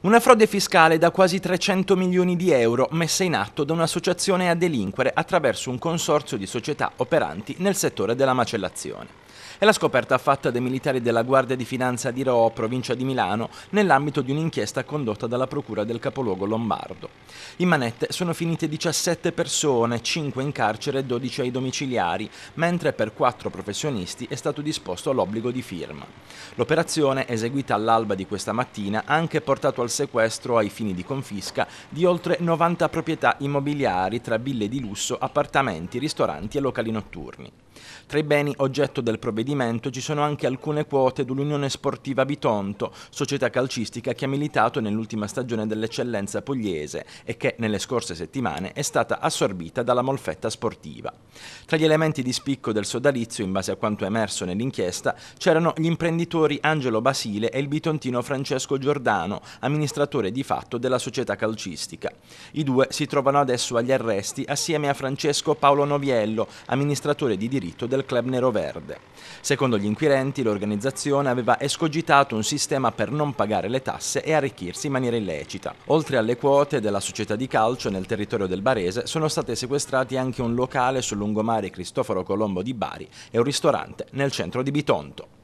Una frode fiscale da quasi 300 milioni di euro messa in atto da un'associazione a delinquere attraverso un consorzio di società operanti nel settore della macellazione. È la scoperta fatta dai militari della Guardia di Finanza di Roo, provincia di Milano, nell'ambito di un'inchiesta condotta dalla Procura del capoluogo lombardo. In manette sono finite 17 persone, 5 in carcere e 12 ai domiciliari, mentre per 4 professionisti è stato disposto l'obbligo di firma. L'operazione, eseguita all'alba di questa mattina, ha anche portato al sequestro ai fini di confisca di oltre 90 proprietà immobiliari tra ville di lusso, appartamenti, ristoranti e locali notturni. Tra i beni oggetto del provvedimento ci sono anche alcune quote dell'Unione Sportiva Bitonto, società calcistica che ha militato nell'ultima stagione dell'eccellenza pugliese e che nelle scorse settimane è stata assorbita dalla molfetta sportiva. Tra gli elementi di spicco del sodalizio, in base a quanto emerso nell'inchiesta, c'erano gli imprenditori Angelo Basile e il bitontino Francesco Giordano, amministratore di fatto della società calcistica. I due si trovano adesso agli arresti assieme a Francesco Paolo Noviello, amministratore di diritto del club neroverde. Secondo gli inquirenti, l'organizzazione aveva escogitato un sistema per non pagare le tasse e arricchirsi in maniera illecita. Oltre alle quote della società di calcio nel territorio del Barese, sono state sequestrati anche un locale sul lungomare Cristoforo Colombo di Bari e un ristorante nel centro di Bitonto.